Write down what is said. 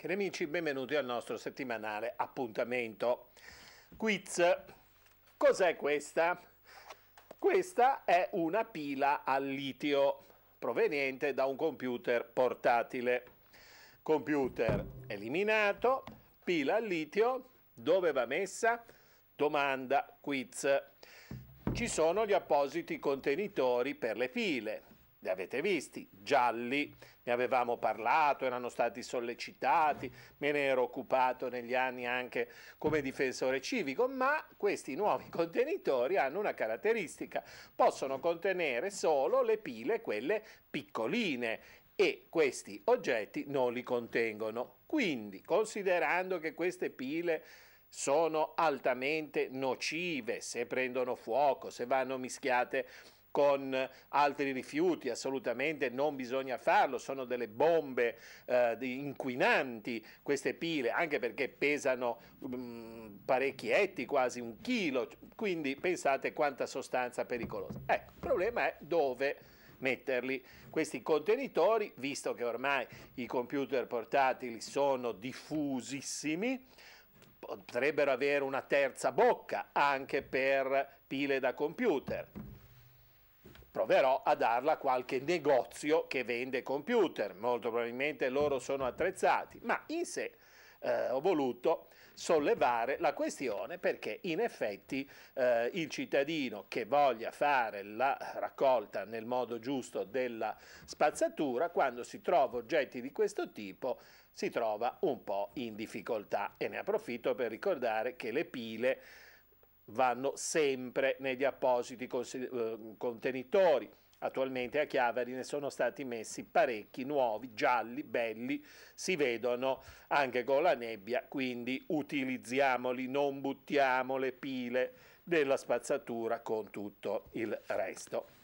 Cari amici, benvenuti al nostro settimanale appuntamento. Quiz. Cos'è questa? Questa è una pila al litio proveniente da un computer portatile. Computer eliminato, pila al litio, dove va messa? Domanda quiz. Ci sono gli appositi contenitori per le pile li avete visti, gialli, ne avevamo parlato, erano stati sollecitati, me ne ero occupato negli anni anche come difensore civico, ma questi nuovi contenitori hanno una caratteristica, possono contenere solo le pile, quelle piccoline, e questi oggetti non li contengono. Quindi, considerando che queste pile sono altamente nocive se prendono fuoco, se vanno mischiate con altri rifiuti, assolutamente non bisogna farlo, sono delle bombe eh, inquinanti queste pile, anche perché pesano mh, mm, parecchi etti, quasi un chilo, quindi pensate quanta sostanza pericolosa. Ecco, il problema è dove metterli questi contenitori, visto che ormai i computer portatili sono diffusissimi, potrebbero avere una terza bocca anche per pile da computer proverò a darla a qualche negozio che vende computer, molto probabilmente loro sono attrezzati, ma in sé eh, ho voluto sollevare la questione perché in effetti eh, il cittadino che voglia fare la raccolta nel modo giusto della spazzatura, quando si trova oggetti di questo tipo, si trova un po' in difficoltà e ne approfitto per ricordare che le pile vanno sempre negli appositi eh, contenitori. Attualmente a Chiavari ne sono stati messi parecchi nuovi, gialli, belli, si vedono anche con la nebbia, quindi utilizziamoli, non buttiamo le pile della spazzatura con tutto il resto.